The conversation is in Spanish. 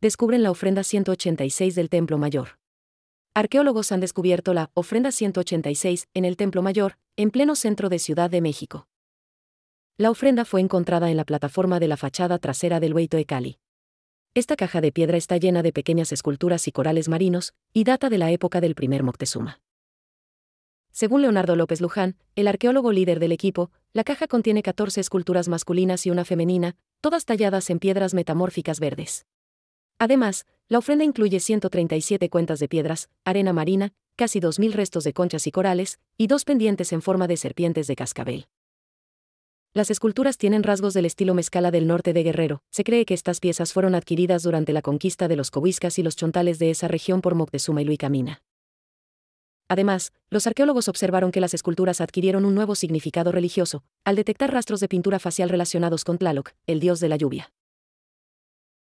descubren la ofrenda 186 del Templo Mayor. Arqueólogos han descubierto la ofrenda 186 en el Templo Mayor, en pleno centro de Ciudad de México. La ofrenda fue encontrada en la plataforma de la fachada trasera del Hueito Ecali. Esta caja de piedra está llena de pequeñas esculturas y corales marinos, y data de la época del primer Moctezuma. Según Leonardo López Luján, el arqueólogo líder del equipo, la caja contiene 14 esculturas masculinas y una femenina, todas talladas en piedras metamórficas verdes. Además, la ofrenda incluye 137 cuentas de piedras, arena marina, casi 2.000 restos de conchas y corales, y dos pendientes en forma de serpientes de cascabel. Las esculturas tienen rasgos del estilo mezcala del norte de Guerrero. Se cree que estas piezas fueron adquiridas durante la conquista de los cobiscas y los chontales de esa región por Moctezuma y Luicamina. Además, los arqueólogos observaron que las esculturas adquirieron un nuevo significado religioso, al detectar rastros de pintura facial relacionados con Tlaloc, el dios de la lluvia.